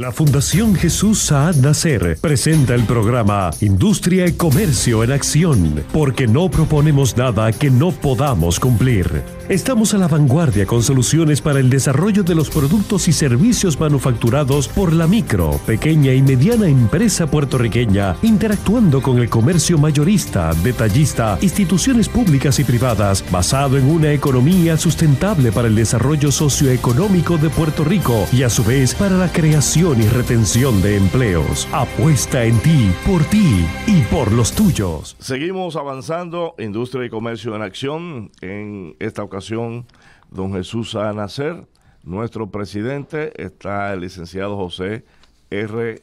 La Fundación Jesús Saad Nacer presenta el programa Industria y Comercio en Acción, porque no proponemos nada que no podamos cumplir. Estamos a la vanguardia con soluciones para el desarrollo de los productos y servicios manufacturados por la micro, pequeña y mediana empresa puertorriqueña, interactuando con el comercio mayorista, detallista, instituciones públicas y privadas, basado en una economía sustentable para el desarrollo socioeconómico de Puerto Rico y a su vez para la creación y retención de empleos. Apuesta en ti, por ti y por los tuyos. Seguimos avanzando. Industria y comercio en acción. En esta ocasión, don Jesús A. Nacer, nuestro presidente, está el licenciado José R.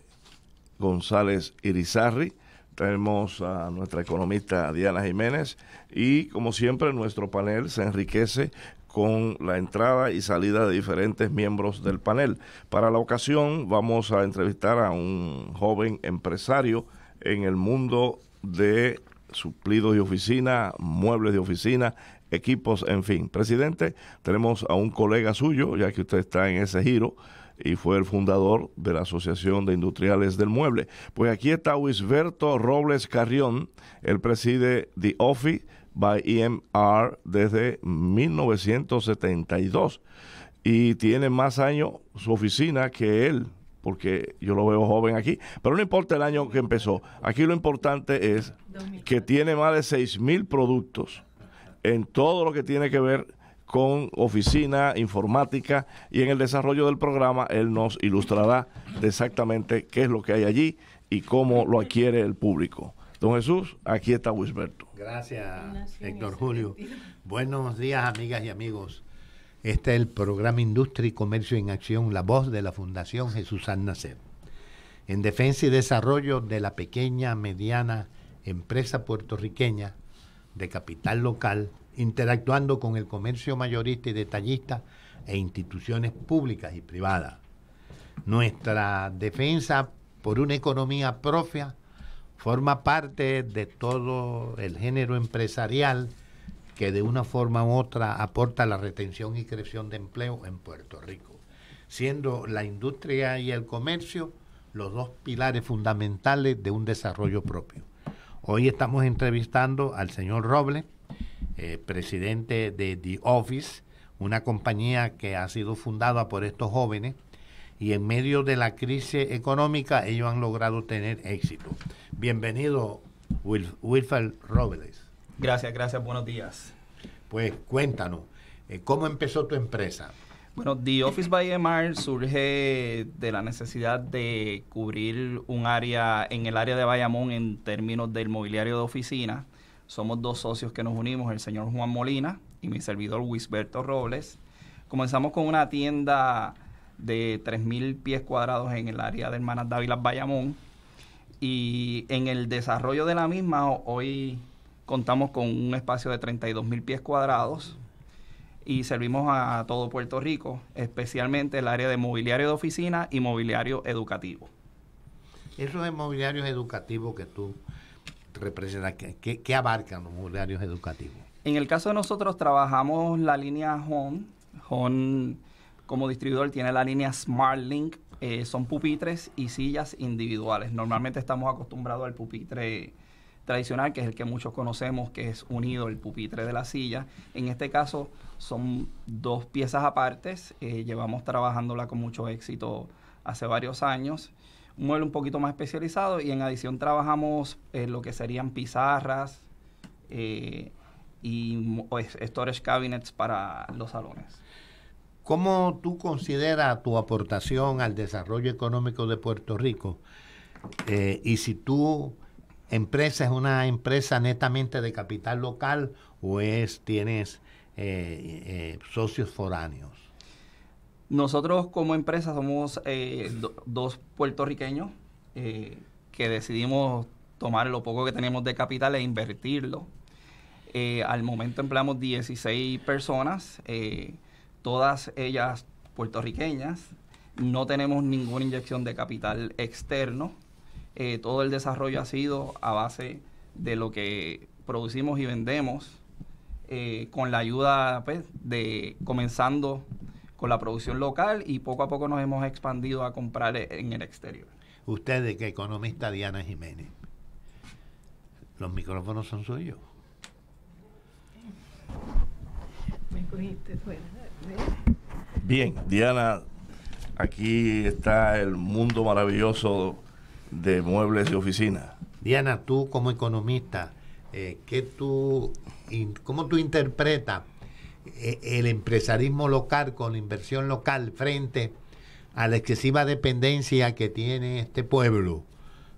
González Irizarri. Tenemos a nuestra economista Diana Jiménez y como siempre nuestro panel se enriquece con la entrada y salida de diferentes miembros del panel. Para la ocasión vamos a entrevistar a un joven empresario en el mundo de suplidos de oficina, muebles de oficina, equipos, en fin. Presidente, tenemos a un colega suyo, ya que usted está en ese giro y fue el fundador de la Asociación de Industriales del Mueble. Pues aquí está Wisberto Robles Carrión, él preside The Office by EMR desde 1972 y tiene más años su oficina que él, porque yo lo veo joven aquí, pero no importa el año que empezó, aquí lo importante es que tiene más de 6.000 productos en todo lo que tiene que ver con oficina informática y en el desarrollo del programa él nos ilustrará exactamente qué es lo que hay allí y cómo lo adquiere el público. Don Jesús, aquí está Wisberto. Gracias, Héctor Julio. Buenos días, amigas y amigos. Este es el programa Industria y Comercio en Acción, la voz de la Fundación Jesús San Nacer. En defensa y desarrollo de la pequeña, mediana empresa puertorriqueña de capital local, interactuando con el comercio mayorista y detallista e instituciones públicas y privadas. Nuestra defensa por una economía propia forma parte de todo el género empresarial que de una forma u otra aporta la retención y creación de empleo en Puerto Rico, siendo la industria y el comercio los dos pilares fundamentales de un desarrollo propio. Hoy estamos entrevistando al señor Robles, eh, presidente de The Office, una compañía que ha sido fundada por estos jóvenes y en medio de la crisis económica ellos han logrado tener éxito. Bienvenido, Wilfred Robles. Gracias, gracias, buenos días. Pues cuéntanos, eh, ¿cómo empezó tu empresa? Bueno, The Office by MR surge de la necesidad de cubrir un área en el área de Bayamón en términos del mobiliario de oficina. Somos dos socios que nos unimos, el señor Juan Molina y mi servidor Wisberto Robles. Comenzamos con una tienda de 3.000 pies cuadrados en el área de Hermanas Dávila Bayamón. Y en el desarrollo de la misma, hoy contamos con un espacio de 32.000 pies cuadrados y servimos a todo Puerto Rico, especialmente el área de mobiliario de oficina y mobiliario educativo. Esos mobiliarios educativos que tú representas, ¿qué, abarcan los mobiliarios educativos? En el caso de nosotros trabajamos la línea HON. HON como distribuidor tiene la línea SmartLink. Eh, son pupitres y sillas individuales. Normalmente estamos acostumbrados al pupitre tradicional, que es el que muchos conocemos, que es unido el pupitre de la silla. En este caso son dos piezas aparte eh, llevamos trabajándola con mucho éxito hace varios años. Un mueble un poquito más especializado y en adición trabajamos eh, lo que serían pizarras eh, y storage cabinets para los salones. ¿Cómo tú consideras tu aportación al desarrollo económico de Puerto Rico? Eh, y si tu empresa es una empresa netamente de capital local o es tienes eh, eh, socios foráneos. Nosotros como empresa somos dos puertorriqueños que decidimos tomar lo poco que tenemos de capital e invertirlo. al momento empleamos 16 personas todas ellas puertorriqueñas, no tenemos ninguna inyección de capital externo, eh, todo el desarrollo ha sido a base de lo que producimos y vendemos, eh, con la ayuda pues, de comenzando con la producción local y poco a poco nos hemos expandido a comprar e, en el exterior. Usted, de que economista Diana Jiménez, los micrófonos son suyos. Me cogiste fuera. Bien, Diana, aquí está el mundo maravilloso de muebles y oficinas. Diana, tú como economista, eh, tú, ¿cómo tú interpretas eh, el empresarismo local con la inversión local frente a la excesiva dependencia que tiene este pueblo,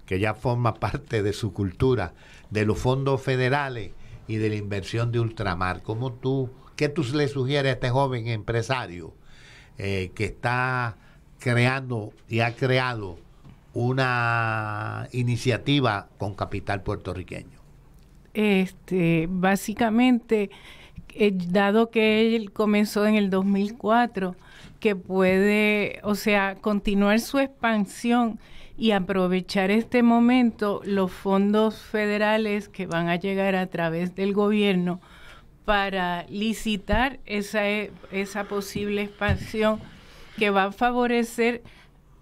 que ya forma parte de su cultura, de los fondos federales y de la inversión de ultramar? ¿Cómo tú ¿Qué tú le sugieres a este joven empresario eh, que está creando y ha creado una iniciativa con capital puertorriqueño? Este, básicamente, eh, dado que él comenzó en el 2004, que puede, o sea, continuar su expansión y aprovechar este momento los fondos federales que van a llegar a través del gobierno para licitar esa, e, esa posible expansión que va a favorecer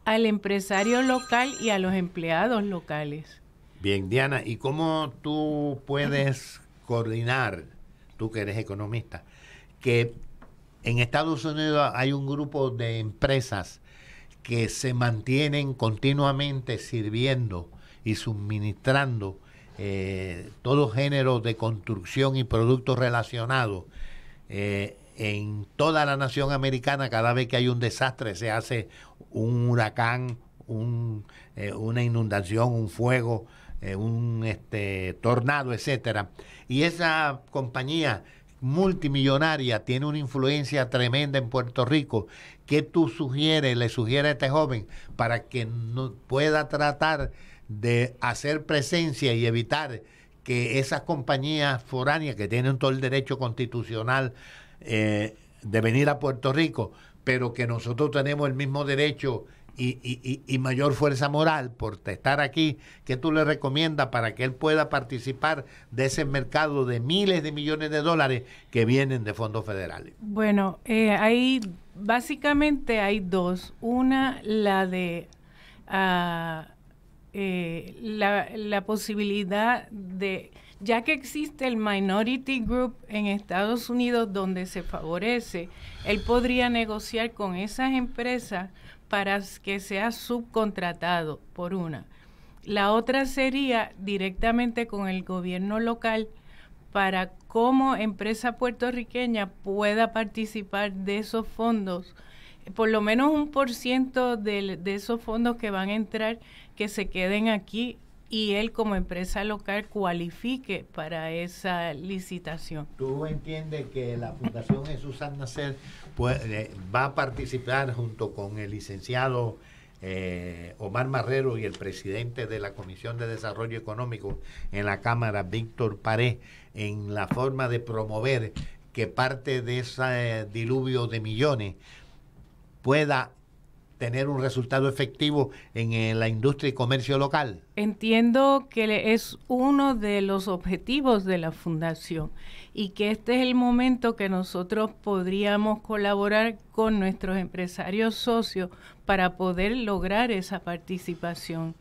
al empresario local y a los empleados locales. Bien, Diana, ¿y cómo tú puedes coordinar, tú que eres economista, que en Estados Unidos hay un grupo de empresas que se mantienen continuamente sirviendo y suministrando eh, todo género de construcción y productos relacionados. Eh, en toda la nación americana, cada vez que hay un desastre, se hace un huracán, un, eh, una inundación, un fuego, un este, tornado, etcétera. Y esa compañía multimillonaria tiene una influencia tremenda en Puerto Rico. ¿Qué tú sugieres, le sugieres a este joven para que no pueda tratar de hacer presencia y evitar que esas compañías foráneas que tienen todo el derecho constitucional eh, de venir a Puerto Rico, pero que nosotros tenemos el mismo derecho y, y, mayor fuerza moral por estar aquí, ¿qué tú le recomiendas para que él pueda participar de ese mercado de miles de millones de dólares que vienen de fondos federales? Bueno, eh, hay básicamente hay dos. Una, la de ah, eh, la, la posibilidad de, ya que existe el Minority Group en Estados Unidos donde se favorece, él podría negociar con esas empresas para que sea subcontratado por una. La otra sería directamente con el gobierno local para cómo empresa puertorriqueña pueda participar de esos fondos por lo menos un por ciento de, esos fondos que van a entrar que se queden aquí y él como empresa local cualifique para esa licitación. ¿Tú entiendes que la Fundación Jesús San Nacer eh, va a participar junto con el licenciado eh, Omar Marrero y el presidente de la Comisión de Desarrollo Económico en la Cámara, Víctor Paré, en la forma de promover que parte de ese diluvio de millones pueda tener un resultado efectivo en eh, la industria y comercio local? Entiendo que es uno de los objetivos de la fundación y que este es el momento que nosotros podríamos colaborar con nuestros empresarios socios para poder lograr esa participación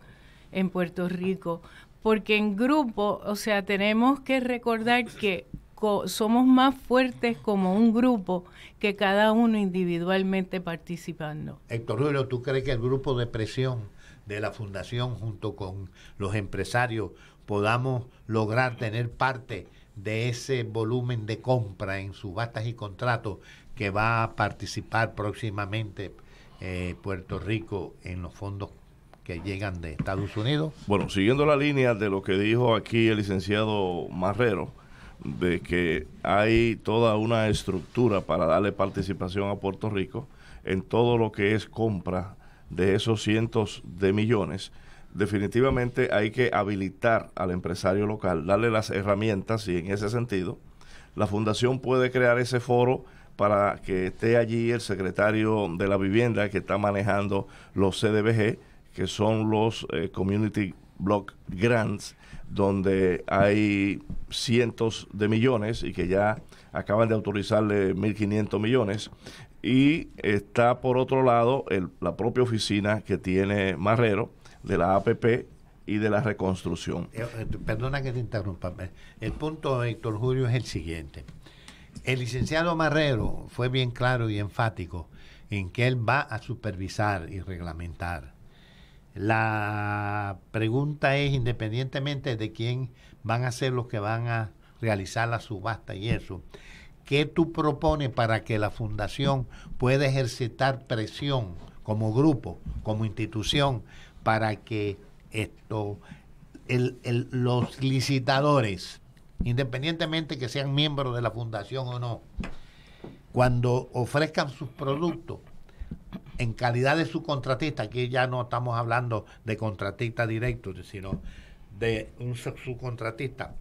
en Puerto Rico. Porque en grupo, o sea, tenemos que recordar que somos más fuertes como un grupo que cada uno individualmente participando. Héctor Rubio, ¿tú crees que el grupo de presión de la Fundación junto con los empresarios podamos lograr tener parte de ese volumen de compra en subastas y contratos que va a participar próximamente eh, Puerto Rico en los fondos que llegan de Estados Unidos? Bueno, siguiendo la línea de lo que dijo aquí el licenciado Marrero, de que hay toda una estructura para darle participación a Puerto Rico en todo lo que es compra de esos cientos de millones. Definitivamente hay que habilitar al empresario local, darle las herramientas y en ese sentido la fundación puede crear ese foro para que esté allí el secretario de la vivienda que está manejando los CDBG, que son los eh, Community block grants, donde hay cientos de millones y que ya acaban de autorizarle 1.500 millones. Y está por otro lado la propia oficina que tiene Marrero de la APP y de la reconstrucción. Eh, eh, perdona que te interrumpa. Eh, el punto, Héctor Julio, es el siguiente. El licenciado Marrero fue bien claro y enfático en que él va a supervisar y reglamentar la pregunta es, independientemente de quién van a ser los que van a realizar la subasta y eso, ¿qué tú propones para que la fundación pueda ejercitar presión como grupo, como institución, para que esto, los licitadores, independientemente que sean miembros de la fundación o no, cuando ofrezcan sus productos, en calidad de subcontratista, aquí ya no estamos hablando de contratista directo, sino de un subcontratista.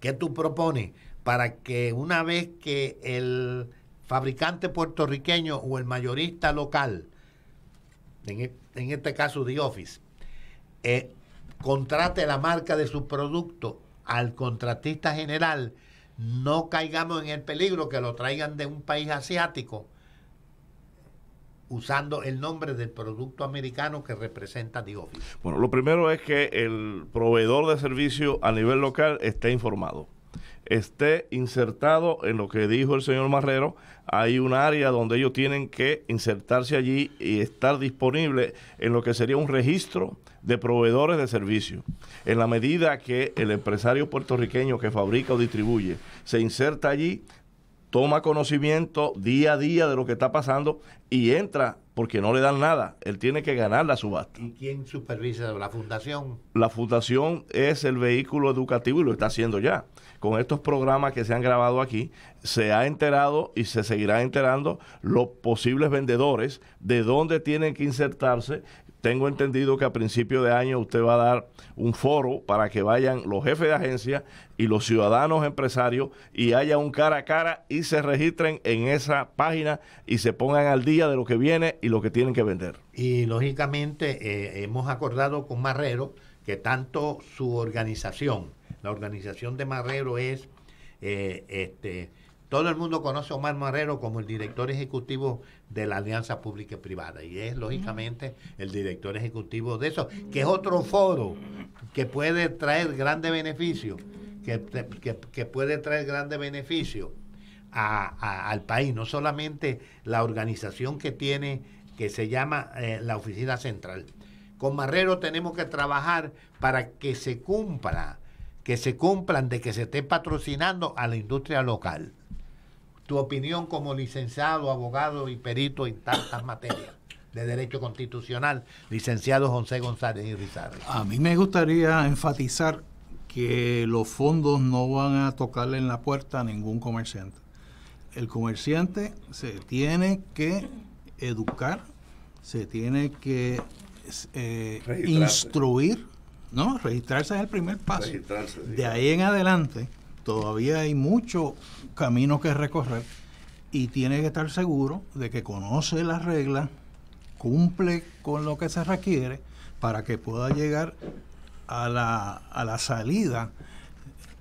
¿Qué tú propones para que una vez que el fabricante puertorriqueño o el mayorista local, en, e, este caso The Office, eh, contrate la marca de su producto al contratista general, no caigamos en el peligro que lo traigan de un país asiático usando el nombre del producto americano que representa Dios. Bueno, lo primero es que el proveedor de servicio a nivel local esté informado esté insertado en lo que dijo el señor Marrero. Hay un área donde ellos tienen que insertarse allí y estar disponible en lo que sería un registro de proveedores de servicios. En la medida que el empresario puertorriqueño que fabrica o distribuye se inserta allí, toma conocimiento día a día de lo que está pasando y entra porque no le dan nada. Él tiene que ganar la subasta. ¿Y quién supervisa la fundación? La fundación es el vehículo educativo y lo está haciendo ya. Con estos programas que se han grabado aquí, se ha enterado y se seguirá enterando los posibles vendedores de dónde tienen que insertarse, tengo entendido que a principio de año usted va a dar un foro para que vayan los jefes de agencia y los ciudadanos empresarios y haya un cara a cara y se registren en esa página y se pongan al día de lo que viene y lo que tienen que vender. Y lógicamente eh, hemos acordado con Marrero que tanto su organización, la organización de Marrero es eh, este, todo el mundo conoce a Omar Marrero como el director ejecutivo de la Alianza Pública y Privada y es lógicamente el director ejecutivo de eso, que es otro foro que puede traer grandes beneficios, que, puede traer grandes beneficios al país, no solamente la organización que tiene, que se llama eh, la Oficina Central. Con Marrero tenemos que trabajar para que se cumpla, que se cumplan de que se esté patrocinando a la industria local opinión como licenciado, abogado y perito en tantas materias de Derecho Constitucional, licenciado José González Irizarry. A mí me gustaría enfatizar que los fondos no van a tocarle en la puerta a ningún comerciante. El comerciante se tiene que educar, se tiene que eh, instruir, ¿no? Registrarse es el primer paso. De ahí en adelante todavía hay mucho camino que recorrer y tiene que estar seguro de que conoce las reglas, cumple con lo que se requiere para que pueda llegar a la, salida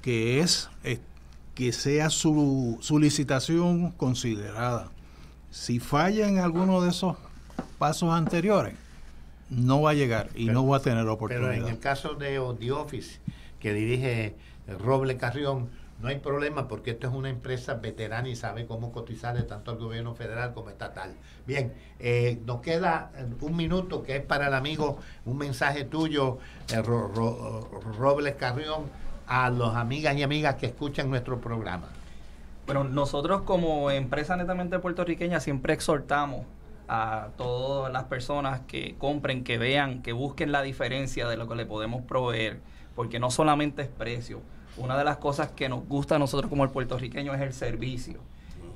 que es, eh, que sea su, su licitación considerada. Si falla en alguno de esos pasos anteriores, no va a llegar y no va a tener oportunidad. Pero en el caso de The Office, que dirige eh, Roble Carrión, no hay problema porque esto es una empresa veterana y sabe cómo cotizarle tanto al gobierno federal como estatal. Bien, eh, nos queda eh, un minuto que es para el amigo un mensaje tuyo, Robles Carrión, a los amigas y amigas que escuchan nuestro programa. Bueno, nosotros como empresa netamente puertorriqueña siempre exhortamos a todas las personas que compren, que vean, que busquen la diferencia de lo que le podemos proveer, porque no solamente es precio, una de las cosas que nos gusta a nosotros como el puertorriqueño es el servicio.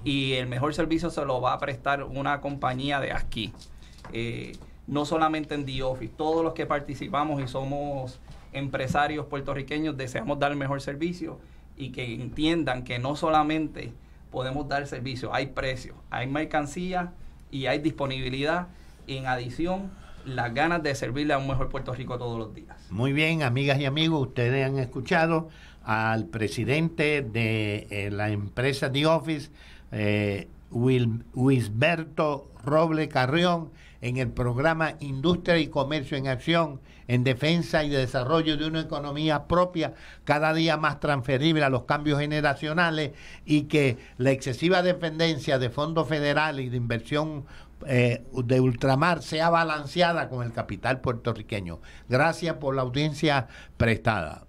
Y el mejor servicio se lo va a prestar una compañía de aquí. Eh, no solamente en The Office, todos los que participamos y somos empresarios puertorriqueños deseamos dar el mejor servicio y que entiendan que no solamente podemos dar servicio, hay precios, hay mercancía y hay disponibilidad. en adición, las ganas de servirle a un mejor Puerto Rico todos los días. Muy bien, amigas y amigos, ustedes han escuchado al presidente de eh, la empresa The Office, eh, Roble Carrión, en el programa Industria y Comercio en Acción en defensa y desarrollo de una economía propia cada día más transferible a los cambios generacionales y que la excesiva dependencia de fondos federales y de inversión eh, de ultramar sea balanceada con el capital puertorriqueño. Gracias por la audiencia prestada.